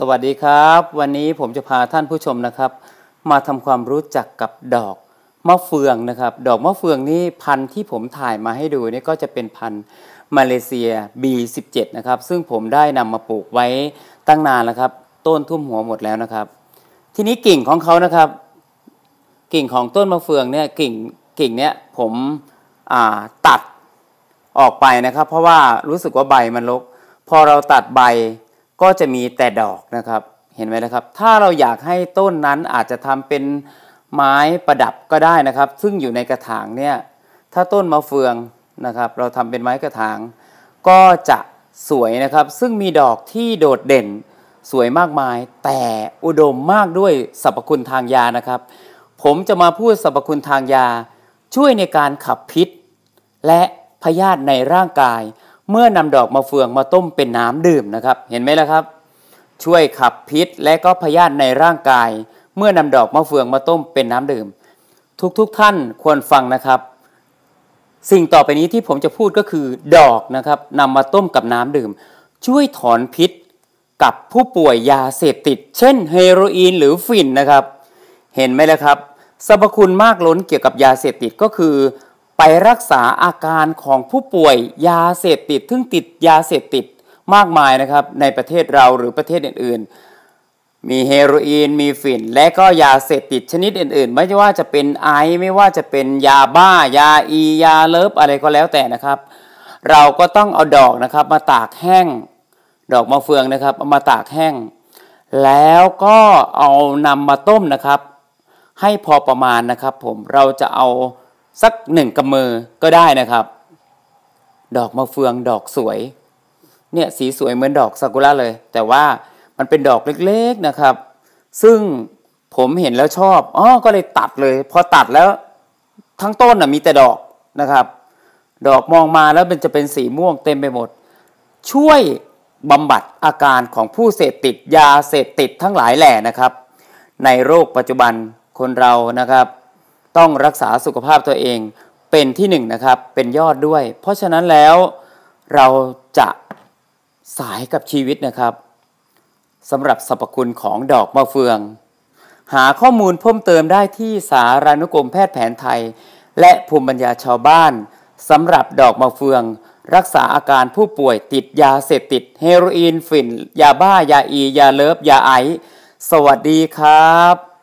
สวัสดีครับ วันนี้ผมจะพาท่านผู้ชมนะครับ มาทำความรู้จักกับดอกมะเฟืองนะครับ ดอกมะเฟืองนี่พันธุ์ที่ผมถ่ายมาให้ดูนี่ก็จะเป็นพันธุ์มาเลเซีย B17 นะครับซึ่งผมได้นำมาปลูกไว้ตั้งนานแล้วครับ ต้นทุ่มหัวหมดแล้วนะครับ ทีนี้กิ่งของเขานะครับ กิ่งของต้นมะเฟืองเนี่ยกิ่งกิ่งเนี้ยผมตัดออกไปนะครับเพราะว่ารู้สึกว่าใบมันรกพอเราตัดใบก็จะมีแต่ดอกนะครับ เห็นไหมนะครับ ถ้าเราอยากให้ต้นนั้นอาจจะทำเป็นไม้ประดับก็ได้นะครับ ซึ่งอยู่ในกระถางเนี่ย ถ้าต้นมะเฟืองนะครับ เราทำเป็นไม้กระถาง ก็จะสวยนะครับ ซึ่งมีดอกที่โดดเด่นสวยมากมาย แต่อุดมมากด้วยสรรพคุณทางยานะครับ ผมจะมาพูดสรรพคุณทางยาช่วยในการขับพิษและพยาธิในร่างกายเมื่อนำดอกมะเฟืองมาต้มเป็นน้ำดื่มนะครับ เห็นไหมล่ะครับ ช่วยขับพิษและก็พยาธิในร่างกาย เมื่อนำดอกมะเฟืองมาต้มเป็นน้ำดื่ม ทุกๆทท่านควรฟังนะครับ สิ่งต่อไปนี้ที่ผมจะพูดก็คือดอกนะครับนำมาต้มกับน้ำดื่ม ช่วยถอนพิษกับผู้ป่วยยาเสพติด เช่นเฮโรอีน หรือฟินนะครับ เห็นไหมล่ะครับสรรพคุณมากล้นเกี่ยวกับยาเสพติดก็คือไปรักษาอาการของผู้ป่วยยาเสพติดทึ่งติดยาเสพติดมากมายนะครับ ในประเทศเราหรือประเทศอื่น ๆ มีเฮโรอีนมีฝิ่น และก็ยาเสพติดชนิดอื่น ๆ ไม่ว่าจะเป็นไอไม่ว่าจะเป็นยาบ้า ยาอียาเลิฟอะไรก็แล้วแต่นะครับ เราก็ต้องเอาดอกนะครับ มาตากแห้ง ดอกมะเฟืองนะครับเอามาตากแห้ง แล้วก็เอานำมาต้มนะครับ ให้พอประมาณนะครับ ผมเราจะเอาสักหนึ่งกำมือก็ได้นะครับ ดอกมะเฟืองดอกสวยเนี่ยสีสวยเหมือนดอกซากุระเลย แต่ว่ามันเป็นดอกเล็กๆนะครับ ซึ่งผมเห็นแล้วชอบอ๋อก็เลยตัดเลย พอตัดแล้วทั้งต้นนะมีแต่ดอกนะครับ ดอกมองมาแล้วมันจะเป็นสีม่วงเต็มไปหมด ช่วยบำบัดอาการของผู้เสพติดยาเสพติดทั้งหลายแหล่นะครับ ในโรคปัจจุบันคนเรานะครับต้องรักษาสุขภาพตัวเองเป็นที่หนึ่งนะครับเป็นยอดด้วย เพราะฉะนั้นแล้วเราจะสายกับชีวิตนะครับสำหรับสรรพคุณของดอกมะเฟือง หาข้อมูลเพิ่มเติมได้ที่สารานุกรมแพทย์แผนไทย และภูมิปัญญาชาวบ้านสำหรับดอกมะเฟือง รักษาอาการผู้ป่วยติดยาเสพติด เฮโรอีนฝิ่น ยาบ้า ยาอี ยาเลิฟยาไอ สวัสดีครับ